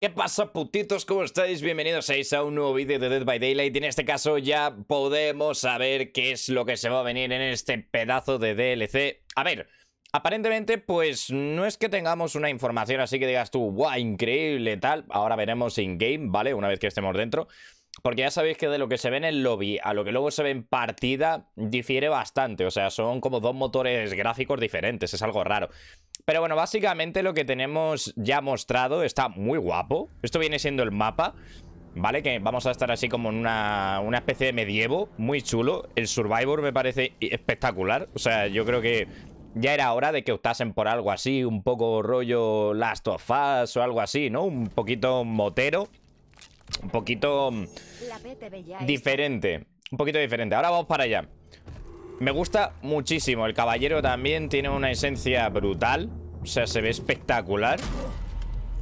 ¿Qué pasa putitos? ¿Cómo estáis? Bienvenidos a un nuevo vídeo de Dead by Daylight y en este caso ya podemos saber qué es lo que se va a venir en este pedazo de DLC. A ver, aparentemente pues no es que tengamos una información así que digas tú, guau, increíble tal, ahora veremos in-game, ¿vale? Una vez que estemos dentro. Porque ya sabéis que de lo que se ve en el lobby a lo que luego se ve en partida difiere bastante. O sea, son como dos motores gráficos diferentes, es algo raro. Pero bueno, básicamente lo que tenemos ya mostrado está muy guapo. Esto viene siendo el mapa, ¿vale? Que vamos a estar así como en una, una especie de medievo, muy chulo. El Survivor me parece espectacular. O sea, yo creo que ya era hora de que optasen por algo así, un poco rollo Last of Us o algo así, ¿no? Un poquito motero, un poquito diferente, un poquito diferente. Ahora vamos para allá. Me gusta muchísimo. El caballero también tiene una esencia brutal. O sea, se ve espectacular.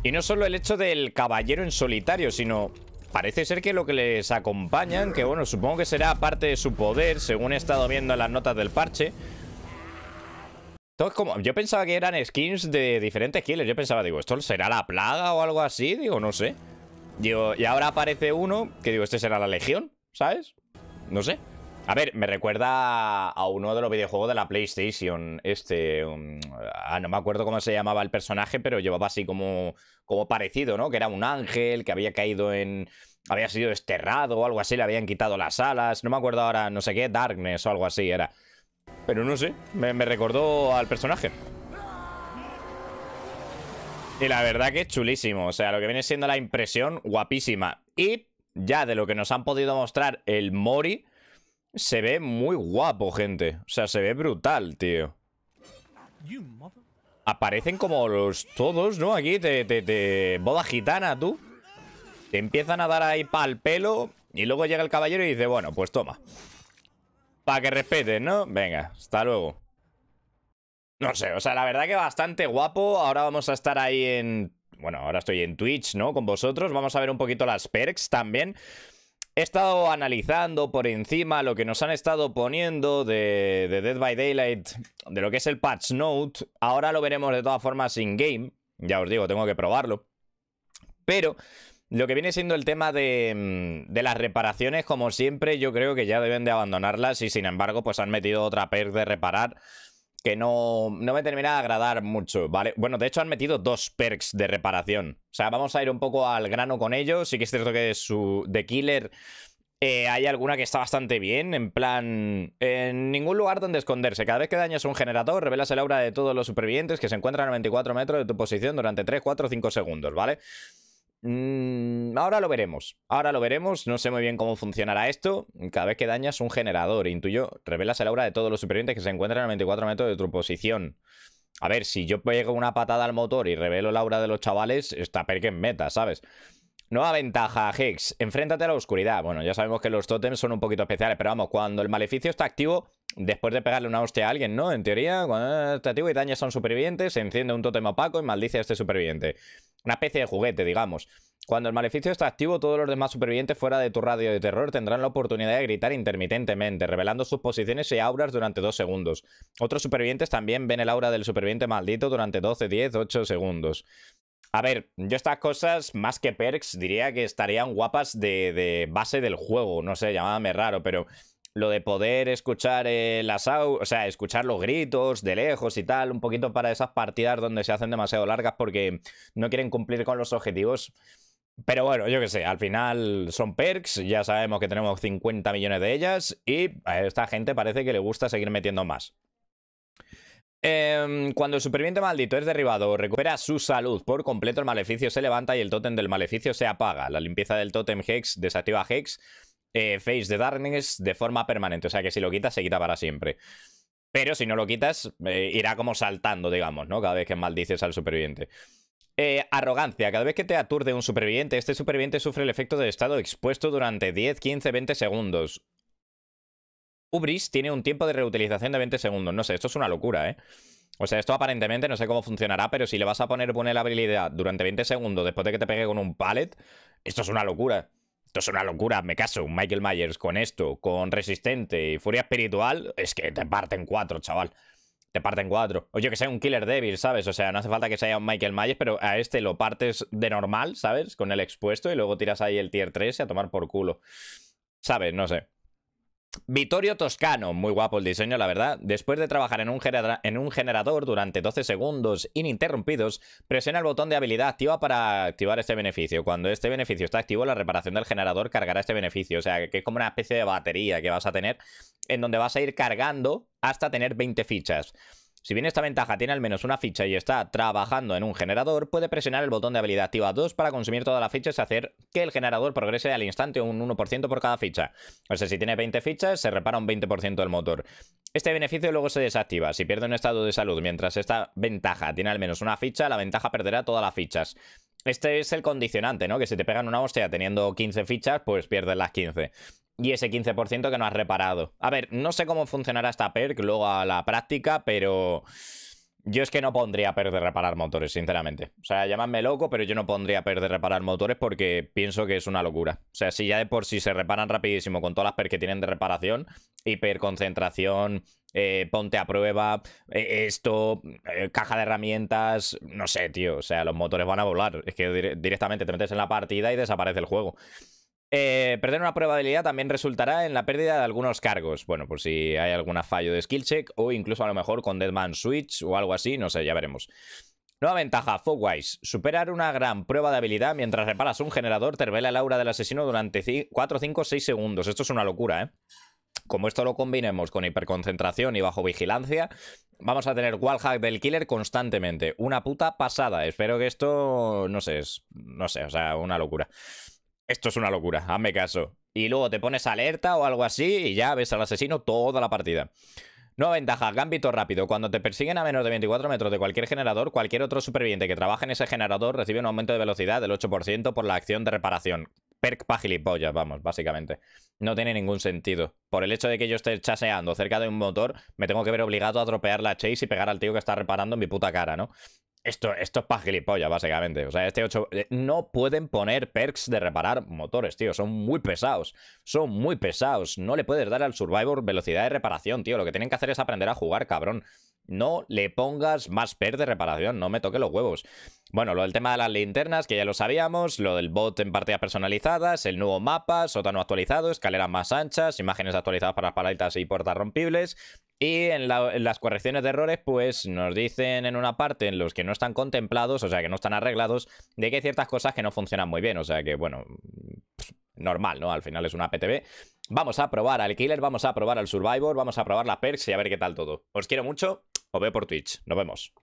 Y no solo el hecho del caballero en solitario, sino... Parece ser que lo que les acompañan, que bueno, supongo que será parte de su poder, según he estado viendo en las notas del parche. Entonces, como, yo pensaba que eran skins de diferentes killers. Yo pensaba, digo, ¿esto será la plaga o algo así? Digo, no sé. Digo, y ahora aparece uno que digo, este será la legión, ¿sabes? No sé. A ver, me recuerda a uno de los videojuegos de la PlayStation. Este. Um, ah, no me acuerdo cómo se llamaba el personaje, pero llevaba así como. como parecido, ¿no? Que era un ángel que había caído en. había sido desterrado o algo así, le habían quitado las alas. No me acuerdo ahora, no sé qué, Darkness o algo así era. Pero no sé, me, me recordó al personaje. Y la verdad que es chulísimo. O sea, lo que viene siendo la impresión, guapísima. Y ya de lo que nos han podido mostrar el Mori se ve muy guapo, gente. O sea, se ve brutal, tío. Aparecen como los todos, ¿no? Aquí te... te, Boda gitana, tú. Te empiezan a dar ahí pa'l pelo y luego llega el caballero y dice, bueno, pues toma. Para que respeten, ¿no? Venga, hasta luego. No sé, o sea, la verdad que bastante guapo. Ahora vamos a estar ahí en... Bueno, ahora estoy en Twitch, ¿no? Con vosotros. Vamos a ver un poquito las perks también. He estado analizando por encima lo que nos han estado poniendo de, Dead by Daylight, de lo que es el patch note. Ahora lo veremos de todas formas in game. Ya os digo, tengo que probarlo. Pero lo que viene siendo el tema mm, de, las reparaciones, como siempre, yo creo que ya deben de abandonarlas y sin embargo pues han metido otra perk de reparar que no, no me termina de agradar mucho, ¿vale? Bueno, de hecho han metido dos perks de reparación. O sea, vamos a ir un poco al grano con ellos. Sí que es cierto que su de Killer eh, hay alguna que está bastante bien, en plan, en ningún lugar donde esconderse. Cada vez que dañas un generador, revelas el aura de todos los supervivientes que se encuentran a 94 metros de tu posición durante 3, 4, 5 segundos, ¿vale? vale Mm, ahora lo veremos. Ahora lo veremos. No sé muy bien cómo funcionará esto. Cada vez que dañas un generador, intuyo, revelas el aura de todos los supervivientes que se encuentran a 24 metros de tu posición. A ver, si yo pego una patada al motor y revelo la aura de los chavales, está perque en meta, ¿sabes? Nueva ventaja, Hex. Enfréntate a la oscuridad. Bueno, ya sabemos que los tótems son un poquito especiales, pero vamos, cuando el maleficio está activo, después de pegarle una hostia a alguien, ¿no? En teoría, cuando está activo y dañas a un superviviente, se enciende un tótem opaco y maldice a este superviviente una especie de juguete, digamos. Cuando el maleficio está activo, todos los demás supervivientes fuera de tu radio de terror tendrán la oportunidad de gritar intermitentemente, revelando sus posiciones y auras durante dos segundos. Otros supervivientes también ven el aura del superviviente maldito durante 12, 10, 8 segundos. A ver, yo estas cosas, más que perks, diría que estarían guapas de, de base del juego. No sé, llamábame raro, pero lo de poder escuchar o sea, escuchar los gritos de lejos y tal, un poquito para esas partidas donde se hacen demasiado largas porque no quieren cumplir con los objetivos. Pero bueno, yo qué sé, al final son perks, ya sabemos que tenemos 50 millones de ellas y a esta gente parece que le gusta seguir metiendo más. Em, cuando el superviviente maldito es derribado, recupera su salud por completo, el maleficio se levanta y el tótem del maleficio se apaga. La limpieza del tótem Hex desactiva Hex eh, face de Darkness de forma permanente. O sea que si lo quitas, se quita para siempre. Pero si no lo quitas, eh, irá como saltando, digamos, ¿no? Cada vez que maldices al superviviente. Eh, arrogancia. Cada vez que te aturde un superviviente, este superviviente sufre el efecto de estado expuesto durante 10, 15, 20 segundos. Ubris tiene un tiempo de reutilización de 20 segundos. No sé, esto es una locura, ¿eh? O sea, esto aparentemente no sé cómo funcionará, pero si le vas a poner vulnerabilidad durante 20 segundos después de que te pegue con un pallet, esto es una locura. Esto es una locura, me caso. Michael Myers con esto, con Resistente y Furia Espiritual, es que te parten cuatro, chaval. Te parten cuatro. Oye, que sea un Killer débil, ¿sabes? O sea, no hace falta que sea un Michael Myers, pero a este lo partes de normal, ¿sabes? Con el expuesto y luego tiras ahí el tier 3 y a tomar por culo. ¿Sabes? No sé. Vittorio Toscano, muy guapo el diseño, la verdad. Después de trabajar en un, en un, generador durante 12 segundos ininterrumpidos, presiona el botón de habilidad activa para activar este beneficio. Cuando este beneficio está activo, la reparación del generador cargará este beneficio. O sea, que es como una especie de batería que vas a tener en donde vas a ir cargando hasta tener 20 fichas. Si bien esta ventaja tiene al menos una ficha y está trabajando en un generador, puede presionar el botón de habilidad activa 2 para consumir todas las fichas y hacer que el generador progrese al instante un 1% por cada ficha. O sea, si tiene 20 fichas, se repara un 20% del motor. Este beneficio luego se desactiva. Si pierde un estado de salud mientras esta ventaja tiene al menos una ficha, la ventaja perderá todas las fichas. Este es el condicionante, ¿no? Que si te pegan una hostia teniendo 15 fichas, pues pierdes las 15. Y ese 15% que no has reparado. A ver, no sé cómo funcionará esta perk luego a la práctica, pero... Yo es que no pondría perk de reparar motores, sinceramente. O sea, llámame loco, pero yo no pondría perk de reparar motores porque pienso que es una locura. O sea, si ya de por sí se reparan rapidísimo con todas las perks que tienen de reparación, hiperconcentración, eh, ponte a prueba, eh, esto, eh, caja de herramientas, no sé, tío. O sea, los motores van a volar. Es que directamente te metes en la partida y desaparece el juego. Eh, perder una prueba de habilidad también resultará en la pérdida de algunos cargos. Bueno, por si hay algún fallo de skill check o incluso a lo mejor con Deadman Switch o algo así, no sé, ya veremos. Nueva ventaja, Fogwise. Superar una gran prueba de habilidad mientras reparas un generador te revela el aura del asesino durante 4, 5, 6 segundos. Esto es una locura, ¿eh? Como esto lo combinemos con hiperconcentración y bajo vigilancia, vamos a tener wallhack del killer constantemente. Una puta pasada. Espero que esto, no sé, es, no sé, o sea, una locura. Esto es una locura, hazme caso. Y luego te pones alerta o algo así y ya ves al asesino toda la partida. Nueva ventaja, gambito rápido. Cuando te persiguen a menos de 24 metros de cualquier generador, cualquier otro superviviente que trabaje en ese generador recibe un aumento de velocidad del 8% por la acción de reparación. Perk pa' vamos, básicamente. No tiene ningún sentido. Por el hecho de que yo esté chaseando cerca de un motor, me tengo que ver obligado a tropear la chase y pegar al tío que está reparando en mi puta cara, ¿no? Esto, esto es para gilipollas, básicamente. O sea, este 8... Eh, no pueden poner perks de reparar motores, tío. Son muy pesados. Son muy pesados. No le puedes dar al Survivor velocidad de reparación, tío. Lo que tienen que hacer es aprender a jugar, cabrón. No le pongas más perks de reparación, no me toque los huevos. Bueno, lo del tema de las linternas, que ya lo sabíamos, lo del bot en partidas personalizadas, el nuevo mapa, sótano actualizado, escaleras más anchas, imágenes actualizadas para las y puertas rompibles, y en, las correcciones de errores, pues nos dicen en una parte, en los que no están contemplados, o sea, que no están arreglados, de que hay ciertas cosas que no funcionan muy bien. O sea, que bueno, normal, ¿no? Al final es una PTB. Vamos a probar al Killer, vamos a probar al Survivor, vamos a probar la Perks y a ver qué tal todo. Os quiero mucho, os veo por Twitch. Nos vemos.